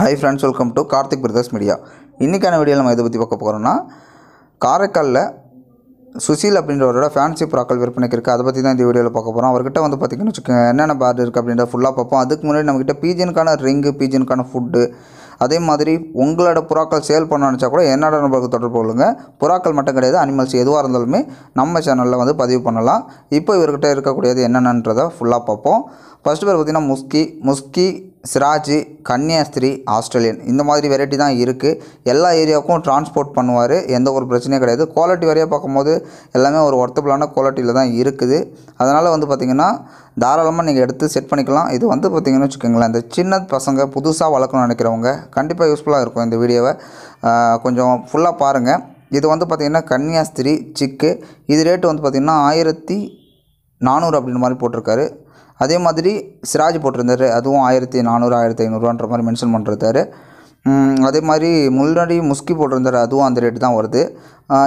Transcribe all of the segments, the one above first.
hi friends welcome to Karthik brothers media இன்றைக்கான video நம்ம இதை பற்றி பார்க்க போகிறோம்னா காரைக்காலில் சுசில் அப்படின்றவரோட ஃபேன்சி ப்ராக்கள் விற்பனைக்கு இருக்குது அதை பற்றி தான் இந்த வீடியோவில் பார்க்க போகிறோம் அவர்கிட்ட வந்து பார்த்திங்கன்னு வச்சுக்கோங்க என்னென்ன பேர்டு இருக்குது அப்படின்ற ஃபுல்லாக பார்ப்போம் அதுக்கு முன்னாடி நம்மக்கிட்ட பீஜனுக்கான ரிங்கு பீஜனுக்கான ஃபுட்டு அதே மாதிரி உங்களோட புறாக்கள் சேல் பண்ண நினச்சா கூட என்னோட நபருக்கு தொடர்பு கொள்ளுங்கள் புறாக்கள் மட்டும் கிடையாது அனிமல்ஸ் எதுவாக இருந்தாலுமே நம்ம சேனலில் வந்து பதிவு பண்ணலாம் இப்போ இவர்கிட்ட இருக்கக்கூடியது என்னென்னதை ஃபுல்லாக பார்ப்போம் ஃபஸ்ட்டு பேர் பார்த்திங்கன்னா முஸ்கி முஸ்கி சிராஜ் கன்னியாஸ்திரி ஆஸ்திரேலியன் இந்த மாதிரி வெரைட்டி தான் இருக்குது எல்லா ஏரியாவுக்கும் டிரான்ஸ்போர்ட் பண்ணுவார் எந்த ஒரு பிரச்சனையும் கிடையாது குவாலிட்டி வரையாக பார்க்கும்போது எல்லாமே ஒரு ஒர்த்தபுளான குவாலிட்டியில் தான் இருக்குது அதனால் வந்து பார்த்திங்கன்னா தாராளமாக நீங்கள் எடுத்து செட் பண்ணிக்கலாம் இது வந்து பார்த்திங்கன்னு வச்சுக்கோங்களேன் இந்த சின்ன பசங்க புதுசாக வளர்க்கணும்னு நினைக்கிறவங்க கண்டிப்பாக யூஸ்ஃபுல்லாக இருக்கும் இந்த வீடியோவை கொஞ்சம் ஃபுல்லாக பாருங்கள் இது வந்து பார்த்திங்கன்னா கன்னியாஸ்திரி சிக்கு இது ரேட்டு வந்து பார்த்திங்கன்னா ஆயிரத்தி நானூறு அப்படின்ற மாதிரி போட்டிருக்காரு அதே மாதிரி சிராஜ் போட்டிருந்தார் அதுவும் ஆயிரத்தி நானூறு ஆயிரத்தி ஐநூறுவான்ற மாதிரி மென்ஷன் பண்ணுறாரு அதே மாதிரி முன்னாடி முஸ்கி போட்டிருந்தார் அதுவும் அந்த ரேட்டு தான் வருது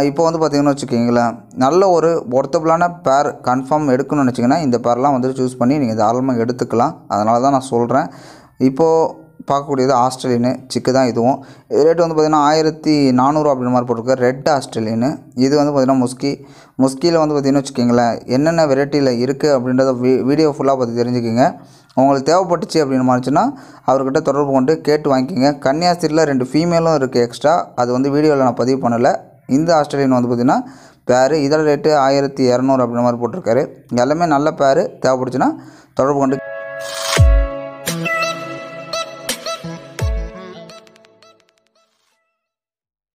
இப்போ வந்து பார்த்திங்கன்னு வச்சுக்கிங்களேன் நல்ல ஒரு ஒர்த்தபிளான பேர் கன்ஃபார்ம் எடுக்கணும்னு வச்சிங்கன்னா இந்த பேர்லாம் வந்து சூஸ் பண்ணி நீங்கள் தாராளமாக எடுத்துக்கலாம் அதனால தான் நான் சொல்கிறேன் இப்போது பார்க்கக்கூடியது ஆஸ்திரேலியனு சிக்கு தான் இதுவும் ரேட்டு வந்து பார்த்திங்கன்னா ஆயிரத்தி நானூறு அப்படின்ற மாதிரி போட்டிருக்கு ரெட் ஆஸ்திரேலியனு இது வந்து பார்த்திங்கன்னா முஸ்கி முஸ்கியில் வந்து பார்த்திங்கன்னா வச்சுக்கிங்களேன் என்னென்ன வெரைட்டியில் இருக்குது அப்படின்றத வீ வீடியோ ஃபுல்லாக பார்த்து தெரிஞ்சுக்கிங்க உங்களுக்கு தேவைப்பட்டுச்சு அப்படின்னு மாதிரிச்சுன்னா அவர்கிட்ட தொடர்பு கொண்டு கேட்டு வாங்கிக்கிங்க கன்னியாஸ்திரியில் ரெண்டு ஃபீமேலும் இருக்குது எக்ஸ்ட்ரா அது வந்து வீடியோவில் நான் பதிவு பண்ணலை இந்த ஆஸ்திரேலியன் வந்து பார்த்திங்கன்னா பேரு இதோட ரேட்டு ஆயிரத்தி இரநூறு அப்படின்ற மாதிரி போட்டிருக்காரு எல்லாமே நல்ல பேரு தேவைப்படுச்சுன்னா தொடர்பு கொண்டு